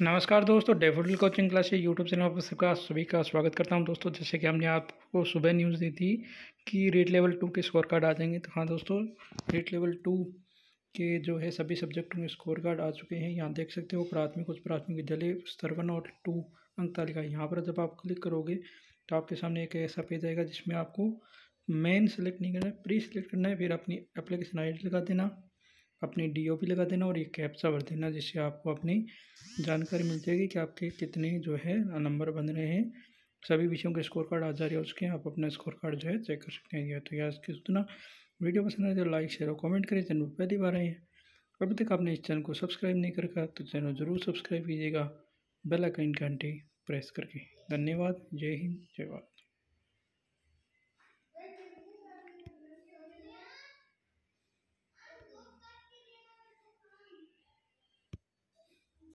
नमस्कार दोस्तों daffodil coaching class के यूट्यूब चैनल पर सबका सभी का स्वागत करता हूं दोस्तों जैसे कि हमने आपको सुबह न्यूज़ दी थी कि रेट लेवल टू के स्कोर कार्ड आ जाएंगे तो हाँ दोस्तों रेट लेवल टू के जो है सभी सब्जेक्टों में स्कोर कार्ड आ चुके हैं यहाँ देख सकते हो प्राथमिक उच्च प्राथमिक विद्यालय स्तर वन और टू अंक तालिका यहाँ पर जब आप क्लिक करोगे तो आपके सामने एक ऐसा पेज आएगा जिसमें आपको मेन सेलेक्ट नहीं करना है प्री सेलेक्ट करना है फिर अपनी एप्लीकेशन आई लगा देना अपनी डीओपी लगा देना और एक कैप्सा भर देना जिससे आपको अपनी जानकारी मिल जाएगी कि आपके कितने जो है नंबर बन रहे हैं सभी विषयों के स्कोर कार्ड आ जा रहे हैं उसके आप अपना स्कोर कार्ड जो है चेक कर सकते हैं तो यार किस वीडियो पसंद आए तो लाइक शेयर और कमेंट करें चैनल पर पहली बार आए हैं अभी तक आपने इस चैनल को सब्सक्राइब नहीं कर रखा तो चैनल जरूर सब्सक्राइब कीजिएगा बेल आइकन घंटी प्रेस करके धन्यवाद जय हिंद जय भारत